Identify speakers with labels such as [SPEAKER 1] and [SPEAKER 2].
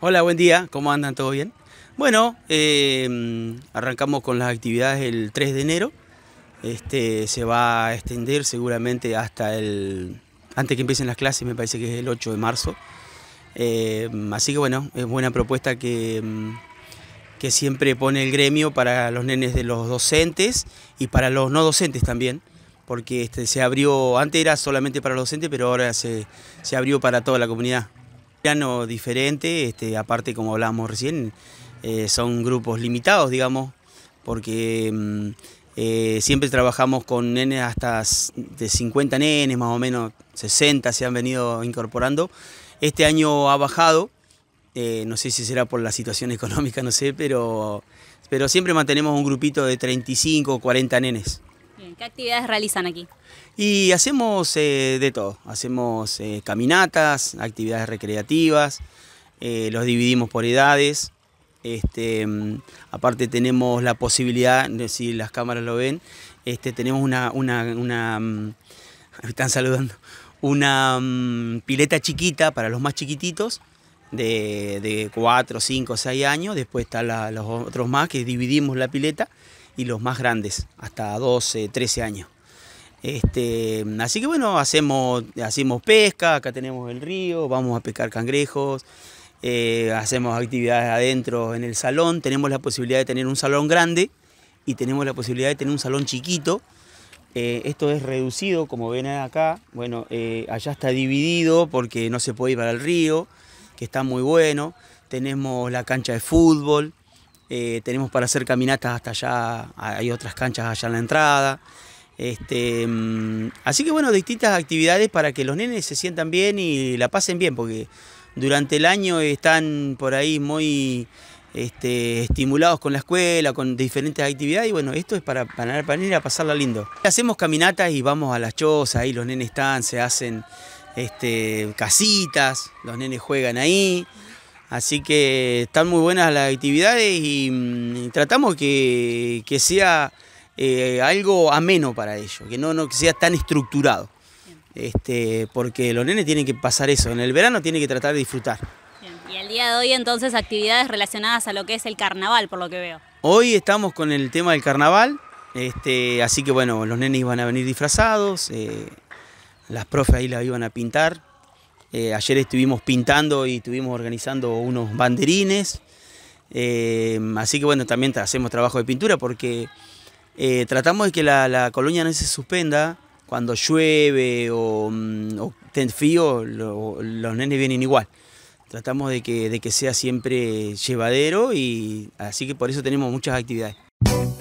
[SPEAKER 1] Hola, buen día, ¿cómo andan? ¿Todo bien? Bueno, eh, arrancamos con las actividades el 3 de enero. Este, se va a extender seguramente hasta el... Antes que empiecen las clases, me parece que es el 8 de marzo. Eh, así que bueno, es buena propuesta que, que siempre pone el gremio para los nenes de los docentes y para los no docentes también porque este, se abrió, antes era solamente para los docentes, pero ahora se, se abrió para toda la comunidad diferente, este, aparte como hablábamos recién, eh, son grupos limitados, digamos, porque mm, eh, siempre trabajamos con nenes hasta de 50 nenes, más o menos 60 se han venido incorporando. Este año ha bajado, eh, no sé si será por la situación económica, no sé, pero, pero siempre mantenemos un grupito de 35 o 40 nenes. ¿Qué actividades realizan aquí? Y hacemos eh, de todo, hacemos eh, caminatas, actividades recreativas, eh, los dividimos por edades, este, mm, aparte tenemos la posibilidad, si las cámaras lo ven, este, tenemos una, mm, están saludando, una mm, pileta chiquita para los más chiquititos, de, 4, 5, 6 años, después están los otros más que dividimos la pileta y los más grandes, hasta 12, 13 años. Este, así que bueno, hacemos, hacemos pesca, acá tenemos el río, vamos a pescar cangrejos, eh, hacemos actividades adentro en el salón, tenemos la posibilidad de tener un salón grande y tenemos la posibilidad de tener un salón chiquito. Eh, esto es reducido, como ven acá, bueno, eh, allá está dividido porque no se puede ir para el río, que está muy bueno. Tenemos la cancha de fútbol, eh, tenemos para hacer caminatas hasta allá, hay otras canchas allá en la entrada. Este, mm, así que bueno, distintas actividades para que los nenes se sientan bien y la pasen bien, porque durante el año están por ahí muy este, estimulados con la escuela, con diferentes actividades, y bueno, esto es para, para, a pasarla lindo. Hacemos caminatas y vamos a las chozas, ahí los nenes están, se hacen este, casitas, los nenes juegan ahí. Así que están muy buenas las actividades y, mm, tratamos que, sea eh, algo ameno para ellos, que no, sea tan estructurado. Este, porque los nenes tienen que pasar eso, en el verano tienen que tratar de disfrutar. Y el día de hoy entonces actividades relacionadas a lo que es el carnaval, por lo que veo. Hoy estamos con el tema del carnaval, este, así que bueno, los nenes iban a venir disfrazados, eh, las profes ahí las iban a pintar, eh, ayer estuvimos pintando y estuvimos organizando unos banderines. Eh, así que bueno, también hacemos trabajo de pintura porque eh, tratamos de que la, colonia no se suspenda. Cuando llueve o, mm, ten frío, los nenes vienen igual. Tratamos de que sea siempre llevadero y así que por eso tenemos muchas actividades.